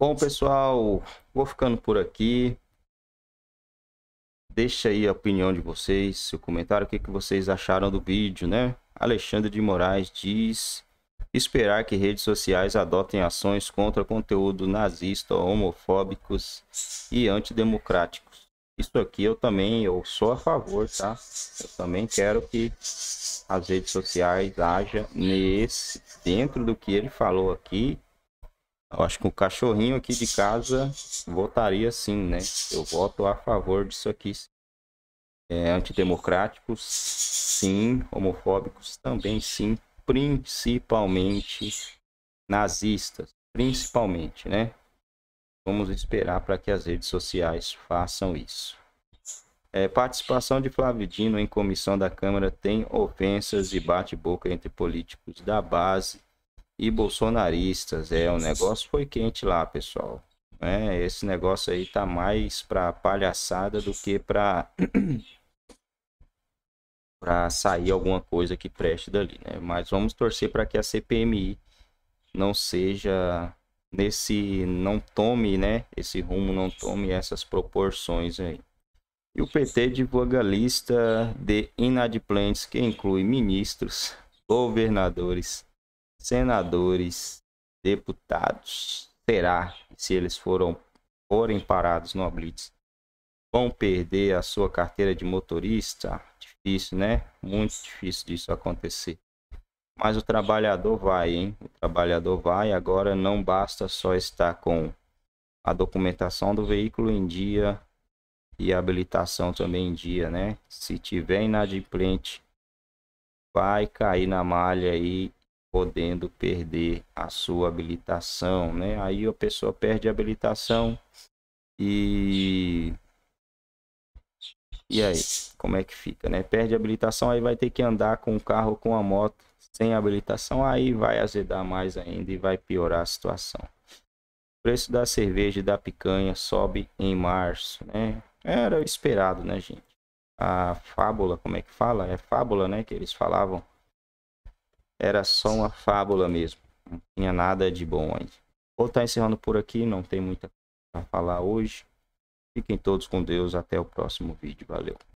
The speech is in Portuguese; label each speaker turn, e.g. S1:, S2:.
S1: Bom, pessoal, vou ficando por aqui. Deixa aí a opinião de vocês, seu comentário, o que, que vocês acharam do vídeo, né? Alexandre de Moraes diz esperar que redes sociais adotem ações contra conteúdo nazista, homofóbicos e antidemocráticos. Isso aqui eu também, eu sou a favor, tá? Eu também quero que as redes sociais haja nesse, dentro do que ele falou aqui, eu acho que o cachorrinho aqui de casa votaria sim, né? Eu voto a favor disso aqui. É, antidemocráticos, sim. Homofóbicos também, sim. Principalmente nazistas, principalmente, né? Vamos esperar para que as redes sociais façam isso. É, participação de Flavidino em comissão da Câmara tem ofensas e bate-boca entre políticos da base e bolsonaristas. É, o negócio foi quente lá, pessoal. É, esse negócio aí tá mais pra palhaçada do que pra. pra sair alguma coisa que preste dali, né? Mas vamos torcer para que a CPMI não seja nesse não tome, né? Esse rumo não tome essas proporções aí. E o PT divulga lista de inadimplentes que inclui ministros, governadores, senadores, deputados, será se eles foram, forem parados no blitz, vão perder a sua carteira de motorista? Difícil, né? Muito difícil disso acontecer. Mas o trabalhador vai, hein? O trabalhador vai. Agora não basta só estar com a documentação do veículo em dia e a habilitação também em dia, né? Se tiver inadimplente, vai cair na malha aí podendo perder a sua habilitação, né? Aí a pessoa perde a habilitação e e aí, como é que fica, né? Perde a habilitação, aí vai ter que andar com o carro com a moto sem habilitação, aí vai azedar mais ainda e vai piorar a situação. O preço da cerveja e da picanha sobe em março, né? Era o esperado, né, gente? A fábula, como é que fala? É fábula, né, que eles falavam era só uma fábula mesmo. Não tinha nada de bom ainda. Vou estar encerrando por aqui, não tem muita coisa para falar hoje. Fiquem todos com Deus, até o próximo vídeo. Valeu.